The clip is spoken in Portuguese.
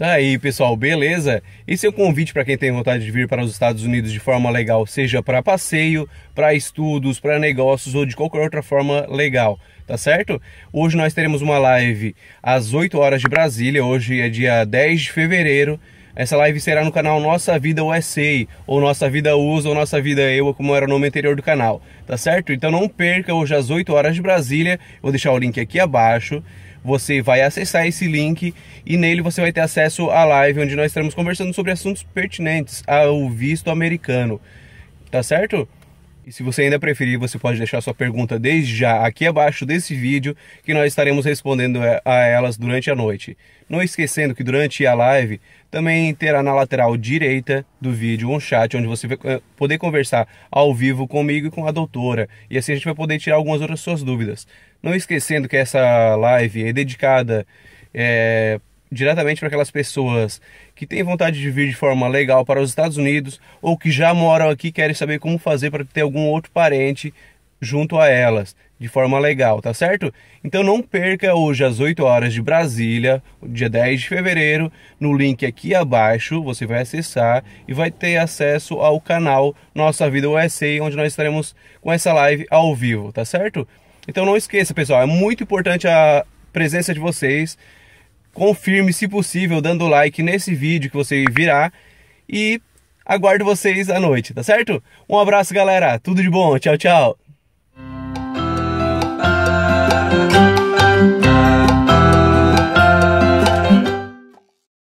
Daí, tá pessoal, beleza? Esse é o convite para quem tem vontade de vir para os Estados Unidos de forma legal, seja para passeio, para estudos, para negócios ou de qualquer outra forma legal, tá certo? Hoje nós teremos uma live às 8 horas de Brasília, hoje é dia 10 de fevereiro. Essa live será no canal Nossa Vida USA, ou Nossa Vida USA, ou Nossa Vida Eu como era o nome anterior do canal, tá certo? Então não perca hoje às 8 horas de Brasília, vou deixar o link aqui abaixo você vai acessar esse link e nele você vai ter acesso à live onde nós estamos conversando sobre assuntos pertinentes ao visto americano. Tá certo? E se você ainda preferir, você pode deixar sua pergunta desde já aqui abaixo desse vídeo, que nós estaremos respondendo a elas durante a noite. Não esquecendo que durante a live também terá na lateral direita do vídeo um chat onde você vai eh, poder conversar ao vivo comigo e com a doutora, e assim a gente vai poder tirar algumas outras suas dúvidas. Não esquecendo que essa live é dedicada é, diretamente para aquelas pessoas que têm vontade de vir de forma legal para os Estados Unidos ou que já moram aqui querem saber como fazer para ter algum outro parente junto a elas de forma legal, tá certo? Então não perca hoje às 8 horas de Brasília, dia 10 de fevereiro, no link aqui abaixo, você vai acessar e vai ter acesso ao canal Nossa Vida USA, onde nós estaremos com essa live ao vivo, tá certo? Então não esqueça, pessoal, é muito importante a presença de vocês confirme se possível dando like nesse vídeo que você virá e aguardo vocês à noite, tá certo? Um abraço, galera. Tudo de bom. Tchau, tchau.